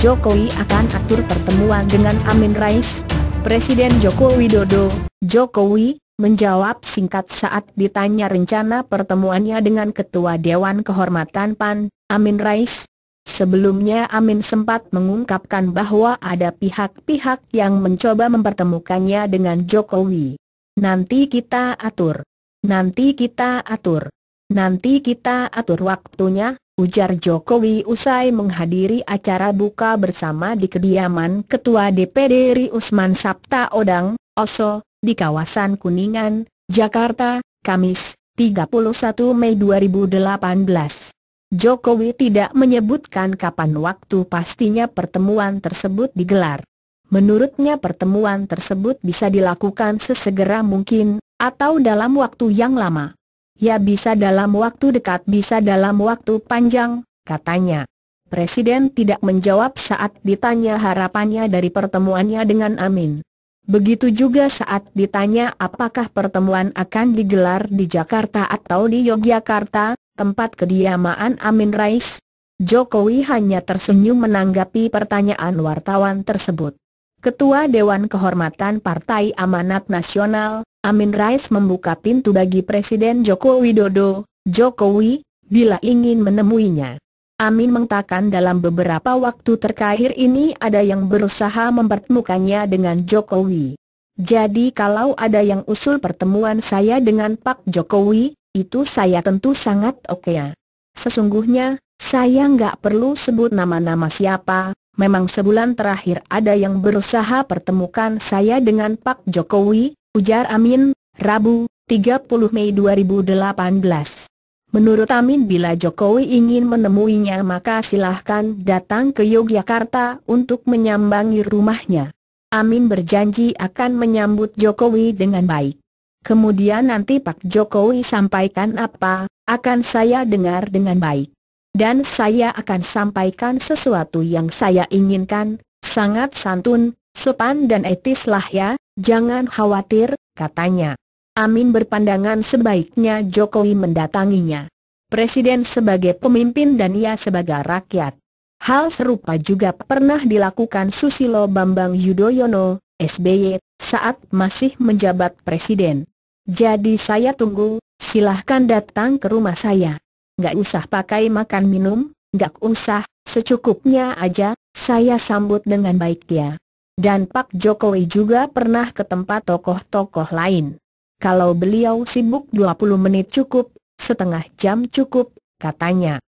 Jokowi akan atur pertemuan dengan Amin Rais? Presiden Joko Widodo, Jokowi, menjawab singkat saat ditanya rencana pertemuannya dengan Ketua Dewan Kehormatan PAN, Amin Rais. Sebelumnya Amin sempat mengungkapkan bahwa ada pihak-pihak yang mencoba mempertemukannya dengan Jokowi. Nanti kita atur. Nanti kita atur. Nanti kita atur waktunya, ujar Jokowi usai menghadiri acara buka bersama di kediaman Ketua DPD Ri Usman Sabta Odang, Oso, di kawasan Kuningan, Jakarta, Kamis, 31 Mei 2018. Jokowi tidak menyebutkan kapan waktu pastinya pertemuan tersebut digelar. Menurutnya pertemuan tersebut bisa dilakukan sesegera mungkin, atau dalam waktu yang lama. Ya bisa dalam waktu dekat bisa dalam waktu panjang, katanya. Presiden tidak menjawab saat ditanya harapannya dari pertemuannya dengan Amin. Begitu juga saat ditanya apakah pertemuan akan digelar di Jakarta atau di Yogyakarta, tempat kediaman Amin Rais. Jokowi hanya tersenyum menanggapi pertanyaan wartawan tersebut. Ketua Dewan Kehormatan Partai Amanat Nasional, Amin Rais membuka pintu bagi Presiden Joko Widodo, Jokowi, bila ingin menemuinya. Amin mengatakan dalam beberapa waktu terakhir ini ada yang berusaha mempertemukannya dengan Jokowi. Jadi kalau ada yang usul pertemuan saya dengan Pak Jokowi, itu saya tentu sangat oke okay. Ya. Sesungguhnya, saya nggak perlu sebut nama-nama siapa, memang sebulan terakhir ada yang berusaha pertemukan saya dengan Pak Jokowi, ujar Amin, Rabu, 30 Mei 2018. Menurut Amin bila Jokowi ingin menemuinya maka silahkan datang ke Yogyakarta untuk menyambangi rumahnya. Amin berjanji akan menyambut Jokowi dengan baik. Kemudian nanti Pak Jokowi sampaikan apa, akan saya dengar dengan baik dan saya akan sampaikan sesuatu yang saya inginkan, sangat santun, sopan dan etislah ya, jangan khawatir, katanya. Amin berpandangan sebaiknya Jokowi mendatanginya. Presiden sebagai pemimpin dan ia sebagai rakyat. Hal serupa juga pernah dilakukan Susilo Bambang Yudhoyono, SBY, saat masih menjabat presiden. Jadi saya tunggu, silahkan datang ke rumah saya. Gak usah pakai makan minum, gak usah, secukupnya aja, saya sambut dengan baik ya. Dan Pak Jokowi juga pernah ke tempat tokoh-tokoh lain. Kalau beliau sibuk 20 menit cukup, setengah jam cukup, katanya.